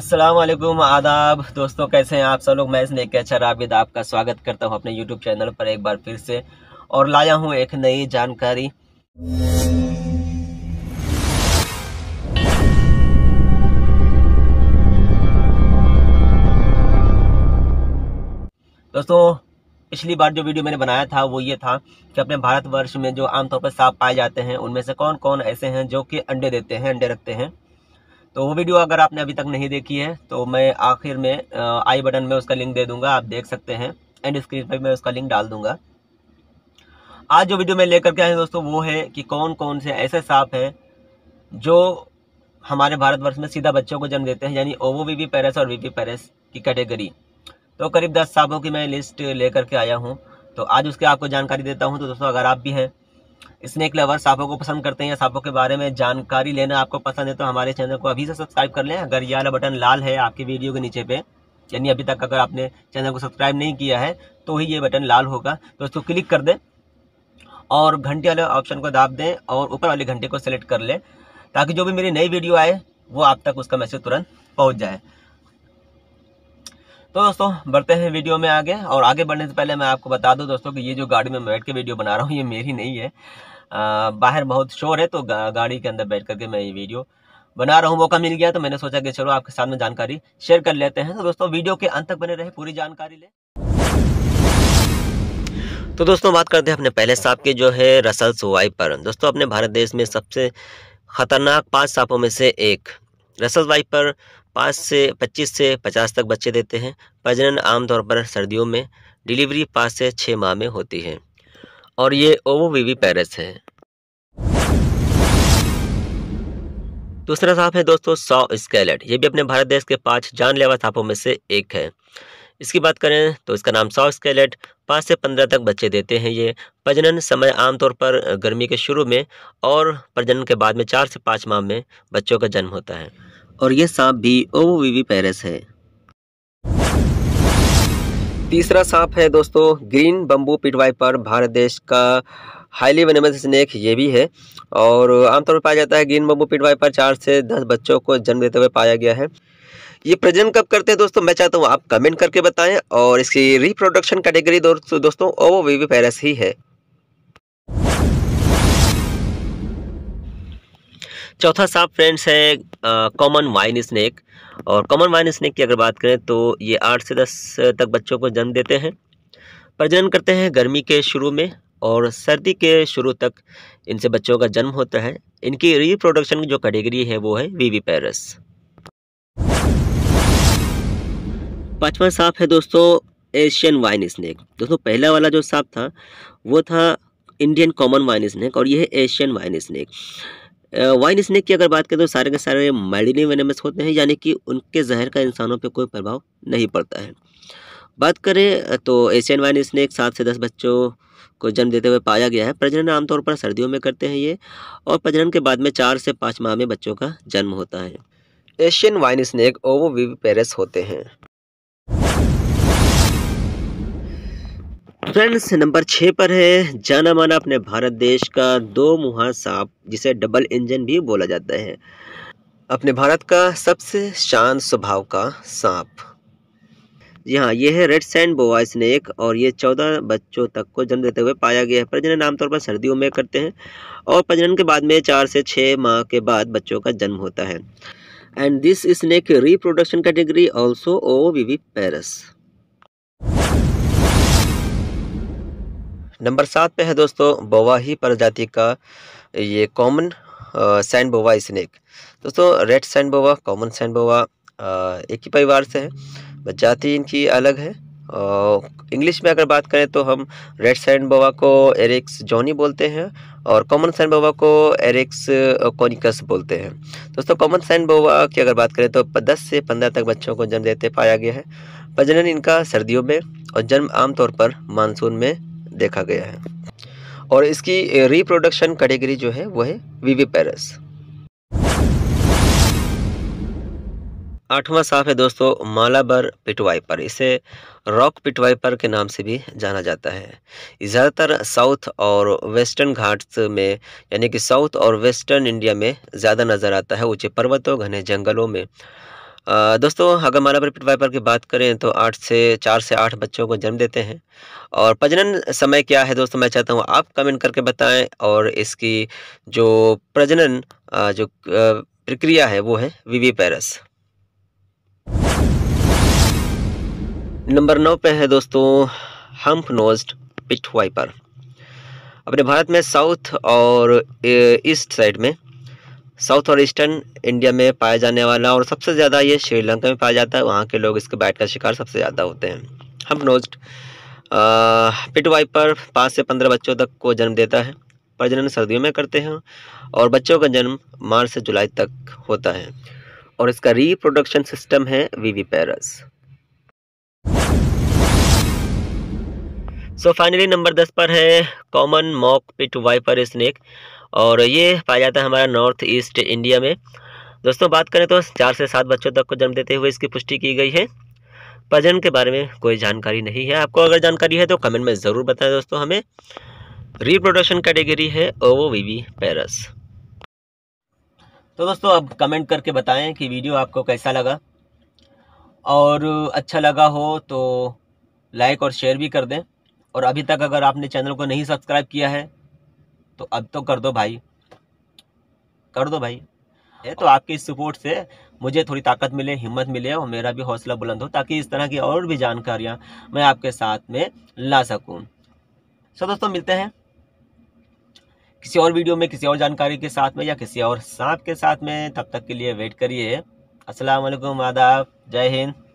असलम आदाब दोस्तों कैसे हैं आप सब लोग मैं स्नेक कैचर आबिद आपका स्वागत करता हूं अपने यूट्यूब चैनल पर एक बार फिर से और लाया हूं एक नई जानकारी दोस्तों पिछली बार जो वीडियो मैंने बनाया था वो ये था कि अपने भारतवर्ष में जो आमतौर पर सांप पाए जाते हैं उनमें से कौन कौन ऐसे हैं जो कि अंडे देते हैं अंडे रखते हैं तो वो वीडियो अगर आपने अभी तक नहीं देखी है तो मैं आखिर में आई बटन में उसका लिंक दे दूंगा आप देख सकते हैं एंड स्क्रीन पर मैं उसका लिंक डाल दूंगा आज जो वीडियो मैं लेकर के आया दोस्तों वो है कि कौन कौन से ऐसे सांप हैं जो हमारे भारतवर्ष में सीधा बच्चों को जन्म देते हैं यानी ओवो वीवी पेरेस और वीवी पेरेस की कैटेगरी तो करीब दस सांपों की मैं लिस्ट लेकर के आया हूँ तो आज उसके आपको जानकारी देता हूँ तो दोस्तों अगर आप भी हैं स्नैक लवर सांपों को पसंद करते हैं या सांपों के बारे में जानकारी लेना आपको पसंद है तो हमारे चैनल को अभी से सब्सक्राइब कर लें अगर ये वाला बटन लाल है आपकी वीडियो के नीचे पे यानी अभी तक अगर आपने चैनल को सब्सक्राइब नहीं किया है तो ही ये बटन लाल होगा तो इसको क्लिक कर दें और घंटे वाले ऑप्शन को दाब दें और ऊपर वाले घंटे को सेलेक्ट कर लें ताकि जो भी मेरी नई वीडियो आए वो आप तक उसका मैसेज तुरंत पहुँच जाए तो दोस्तों बढ़ते हैं वीडियो में आगे और आगे बढ़ने से पहले मैं आपको बता दूं दोस्तों कि ये जो गाड़ी में बैठ के वीडियो बना रहा हूँ ये मेरी नहीं है आ, बाहर बहुत शोर है तो गा, गाड़ी के अंदर बैठ करके मैं ये वीडियो बना रहा हूँ मौका मिल गया तो मैंने सोचा कि चलो आपके साथ में जानकारी शेयर कर लेते हैं तो दोस्तों वीडियो के अंत तक बने रहे पूरी जानकारी ले तो दोस्तों बात करते हैं अपने पहले सांप के जो है रसल सुवाई पर दोस्तों अपने भारत देश में सबसे खतरनाक पांच सांपों में से एक रसल वाइपर पाँच से पच्चीस से पचास तक बच्चे देते हैं प्रजनन आमतौर पर सर्दियों में डिलीवरी पाँच से छः माह में होती है और ये ओवोवीवी पैरस है दूसरा सांप है दोस्तों सौ स्केलेट ये भी अपने भारत देश के पाँच जानलेवा सांपों में से एक है इसकी बात करें तो इसका नाम सौ स्केलेट पाँच से पंद्रह तक बच्चे देते हैं ये प्रजनन समय आमतौर पर गर्मी के शुरू में और प्रजनन के बाद में चार से पाँच माह में बच्चों का जन्म होता है और ये सांप भी ओवो वीवी पैरस है तीसरा सांप है दोस्तों ग्रीन बम्बू पर भारत देश का हाईली वेनेमस स्नैक ये भी है और आमतौर पर पाया जाता है ग्रीन बम्बू पिट वाइपर चार से दस बच्चों को जन्म देते हुए पाया गया है ये प्रजनन कब करते हैं दोस्तों मैं चाहता हूँ आप कमेंट करके बताएं और इसकी रिप्रोडक्शन कैटेगरी दोस्तों ओवो वीवी पैरस ही है चौथा सांप फ्रेंड्स है कॉमन वाइन स्नैक और कॉमन वाइन स्नैक की अगर बात करें तो ये आठ से दस तक बच्चों को जन्म देते हैं प्रजनन करते हैं गर्मी के शुरू में और सर्दी के शुरू तक इनसे बच्चों का जन्म होता है इनकी रिप्रोडक्शन की जो कैटेगरी है वो है वीवी पैरस पाँचवा सांप है दोस्तों एशियन वाइन स्नैक दोस्तों पहला वाला जो सांप था वो था इंडियन कॉमन वाइन स्नैक और यह है Asian vine snake vine snake की अगर बात करें तो सारे के सारे माइडिनी वेनेमस होते हैं यानी कि उनके जहर का इंसानों पर कोई प्रभाव नहीं पड़ता है बात करें तो एशियन वाइन स्नैक सात से दस बच्चों को जन्म देते हुए पाया गया है प्रजनन आमतौर पर सर्दियों में करते हैं ये और प्रजनन के बाद में चार से पाँच माह में बच्चों का जन्म होता है एशियन वाइन स्नैक पेरेस होते हैं फ्रेंड्स नंबर छः पर है जाना माना अपने भारत देश का दो मुहा सांप जिसे डबल इंजन भी बोला जाता है अपने भारत का सबसे शांत स्वभाव का सांप जी हाँ ये है रेड सैंड बोआ स्नैक और ये चौदह बच्चों तक को जन्म देते हुए पाया गया है प्रजनन आमतौर पर सर्दियों में करते हैं और प्रजनन के बाद में चार से छः माह के बाद बच्चों का जन्म होता है and this snake reproduction category also ovoviviparous number सात पे है दोस्तों ही प्रजाति का ये कॉमन सैंड बोवा स्नैक दोस्तों red sand boa common sand boa एक ही परिवार से है जाति इनकी अलग है और इंग्लिश में अगर बात करें तो हम रेड सैंड बोवा को एरिक्स जॉनी बोलते हैं और कॉमन सैंड बोवा को एरिक्स कॉनिकस बोलते हैं दोस्तों कॉमन सैंड बोवा की अगर बात करें तो 10 से 15 तक बच्चों को जन्म देते पाया गया है प्रजनन इनका सर्दियों में और जन्म आमतौर पर मानसून में देखा गया है और इसकी रिप्रोडक्शन कैटेगरी जो है वह है पैरस आठवां साफ है दोस्तों मालाबर पिटवाइपर इसे रॉक पिटवाइपर के नाम से भी जाना जाता है ज़्यादातर साउथ और वेस्टर्न घाट्स में यानी कि साउथ और वेस्टर्न इंडिया में ज़्यादा नज़र आता है ऊंचे पर्वतों घने जंगलों में दोस्तों अगर मानव रिपीट वाइपर की बात करें तो आठ से चार से आठ बच्चों को जन्म देते हैं और प्रजनन समय क्या है दोस्तों मैं चाहता हूँ आप कमेंट करके बताएं और इसकी जो प्रजनन जो प्रक्रिया है वो है वीवी पैरस नंबर नौ पे है दोस्तों हम्प नोज्ड पिट वाइपर अपने भारत में साउथ और ईस्ट साइड में साउथ और ईस्टर्न इंडिया में पाया जाने वाला और सबसे ज़्यादा ये श्रीलंका में पाया जाता है वहाँ के लोग इसके बैट का शिकार सबसे ज़्यादा होते हैं हम नोज पिट वाइपर पाँच से पंद्रह बच्चों तक को जन्म देता है प्रजनन सर्दियों में करते हैं और बच्चों का जन्म मार्च से जुलाई तक होता है और इसका रिप्रोडक्शन सिस्टम है वीवी पैरस सो फाइनली नंबर दस पर है common mock pit viper snake और ये पाया जाता है हमारा नॉर्थ ईस्ट इंडिया में दोस्तों बात करें तो चार से सात बच्चों तक को जन्म देते हुए इसकी पुष्टि की गई है प्रजन के बारे में कोई जानकारी नहीं है आपको अगर जानकारी है तो कमेंट में ज़रूर बताएं दोस्तों हमें रिप्रोडक्शन कैटेगरी है ओवो वीवी पैरस तो दोस्तों अब कमेंट करके बताएं कि वीडियो आपको कैसा लगा और अच्छा लगा हो तो लाइक और शेयर भी कर दें और अभी तक अगर आपने चैनल को नहीं सब्सक्राइब किया है तो अब तो कर दो भाई कर दो भाई है तो आपकी सपोर्ट से मुझे थोड़ी ताकत मिले हिम्मत मिले और मेरा भी हौसला बुलंद हो ताकि इस तरह की और भी जानकारियाँ मैं आपके साथ में ला सकूँ सो दोस्तों मिलते हैं किसी और वीडियो में किसी और जानकारी के साथ में या किसी और सांप के साथ में तब तक के लिए वेट करिए असलम आदाब जय हिंद